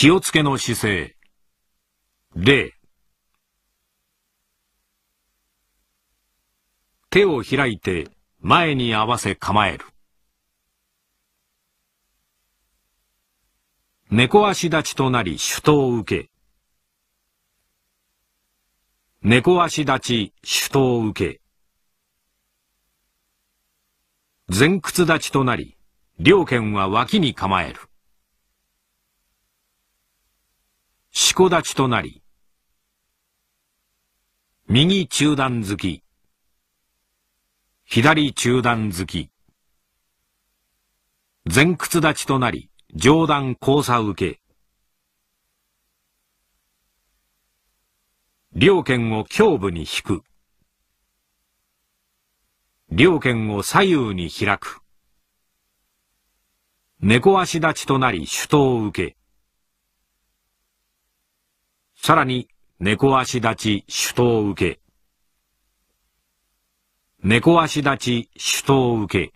気をつけの姿勢。例。手を開いて前に合わせ構える。猫足立ちとなり手刀を受け。猫足立ち、手刀を受け。前屈立ちとなり、両剣は脇に構える。子立ちとなり、右中段突き、左中段突き、前屈立ちとなり、上段交差受け、両剣を胸部に引く。両剣を左右に開く。猫足立ちとなり手刀を受け。さらに、猫足立ち首都を受け。猫足立ち首都を受け。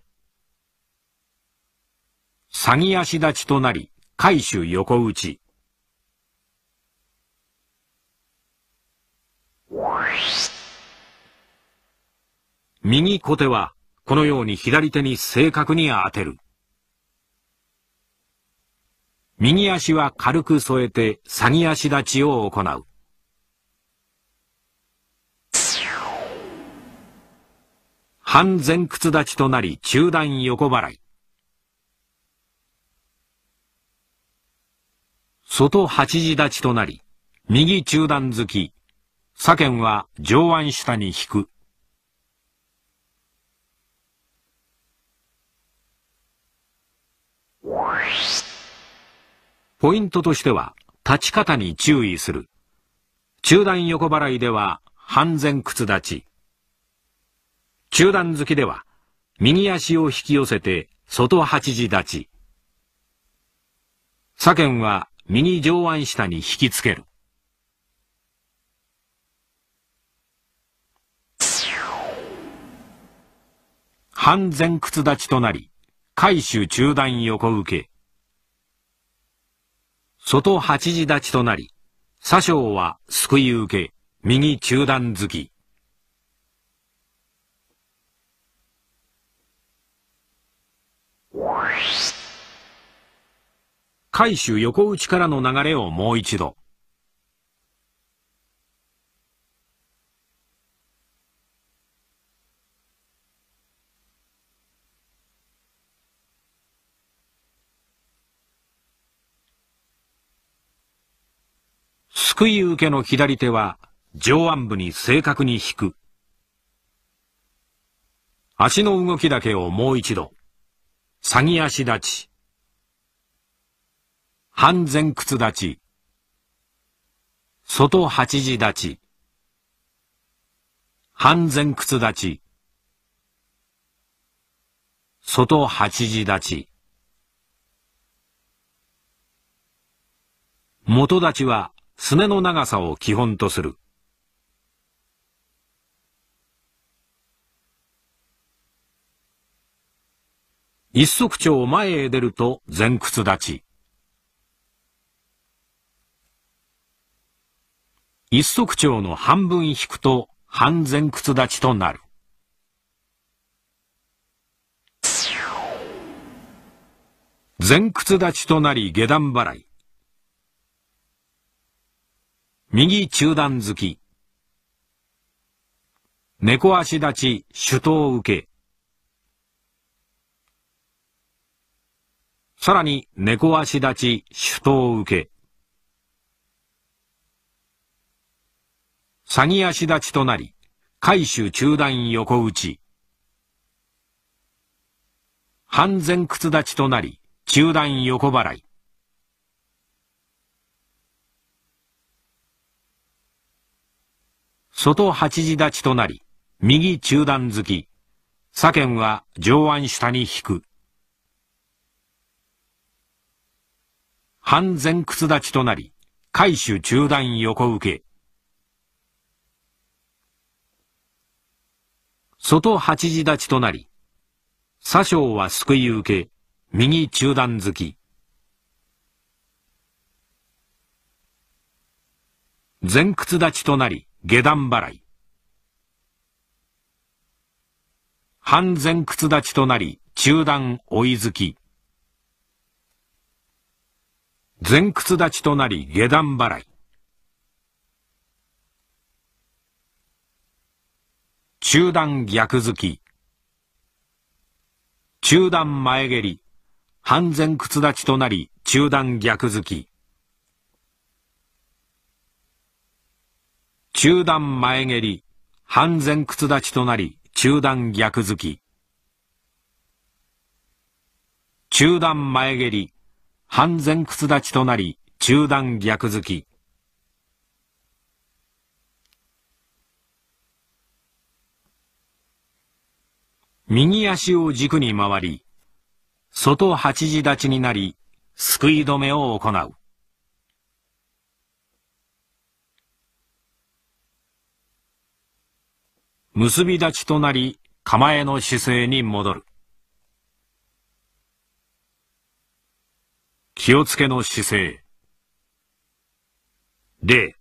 詐欺足立ちとなり、回収横打ち。右小手は、このように左手に正確に当てる。右足は軽く添えて詐欺足立ちを行う。半前屈立ちとなり中段横払い。外八字立ちとなり、右中段突き、左剣は上腕下に引く。ポイントとしては、立ち方に注意する。中段横払いでは、半前屈立ち。中段突きでは、右足を引き寄せて、外八時立ち。左剣は、右上腕下に引きつける。半前屈立ちとなり、回手中段横受け。外八時立ちとなり、左将は救い受け、右中段突き。海収横打ちからの流れをもう一度。救い受けの左手は上腕部に正確に引く。足の動きだけをもう一度。詐欺足立ち。半前屈立ち。外八時立ち。半前屈立ち。外八時立ち。元立ちはすねの長さを基本とする。一足長前へ出ると前屈立ち。一足長の半分引くと半前屈立ちとなる。前屈立ちとなり下段払い。右中段突き。猫足立ち、手刀受け。さらに、猫足立ち、手刀受け。詐欺足立ちとなり、回手中段横打ち。半前屈立ちとなり、中段横払い。外八時立ちとなり、右中段突き、左剣は上腕下に引く。半前屈立ちとなり、回首中段横受け。外八時立ちとなり、左将は救い受け、右中段突き。前屈立ちとなり、下段払い。半前屈立ちとなり、中段追い付き。前屈立ちとなり、下段払い。中段逆付き。中段前蹴り。半前屈立ちとなり、中段逆付き。中段前蹴り、半前屈立ちとなり、中段逆突き。中段前蹴り、半前屈立ちとなり、中段逆突き。右足を軸に回り、外八字立ちになり、救い止めを行う。結び立ちとなり構えの姿勢に戻る気をつけの姿勢0